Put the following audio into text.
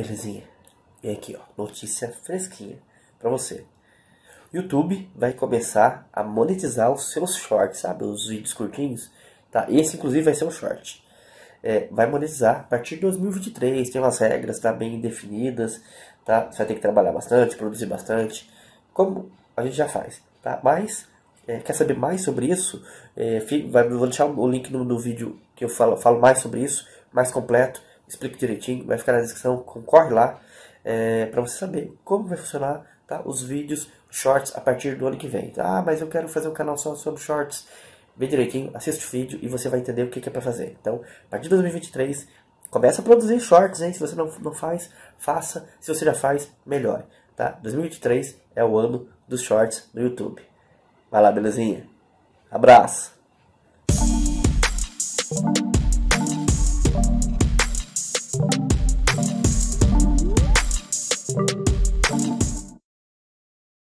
Belezinha? E é aqui, ó, notícia fresquinha para você. YouTube vai começar a monetizar os seus shorts, sabe? Os vídeos curtinhos. Tá? Esse, inclusive, vai ser um short. É, vai monetizar a partir de 2023. Tem umas regras tá, bem definidas. Tá? Você vai ter que trabalhar bastante, produzir bastante. Como a gente já faz. Tá? Mas, é, quer saber mais sobre isso? É, vou deixar o link no, no vídeo que eu falo, falo mais sobre isso, mais completo explico direitinho, vai ficar na descrição, concorre lá é, para você saber como vai funcionar tá? os vídeos shorts a partir do ano que vem. Tá? Ah, mas eu quero fazer um canal só sobre shorts. Vê direitinho, assiste o vídeo e você vai entender o que, que é para fazer. Então, a partir de 2023, começa a produzir shorts, hein? Se você não, não faz, faça. Se você já faz, melhore. Tá? 2023 é o ano dos shorts no YouTube. Vai lá, belezinha? Abraço!